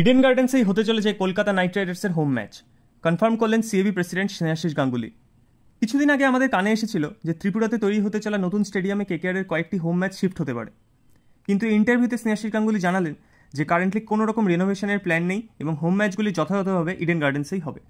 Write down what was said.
Eden গার্ডেন্সেই হতে চলেছে কলকাতা নাইট রাইডার্সের হোম ম্যাচ কনফার্ম করলেন সিএবি প্রেসিডেন্ট স্নেহাশিস গাঙ্গুলি কিছুদিন আগে আমাদের কানে এসেছিল যে ত্রিপুরাতে তৈরি হতে চলা নতুন স্টেডিয়ামে কেকেআরের কয়েকটি হোম ম্যাচ শিফট হতে পারে কিন্তু ইন্টারভিউতে স্নেহাশিস গাঙ্গুলি জানালেন যে কারেন্টলি কোনো রকম রেনোভেশনের প্ল্যান নেই এবং হোম ম্যাচগুলি যথাযথভাবে ইডেন গার্ডেন্সেই হবে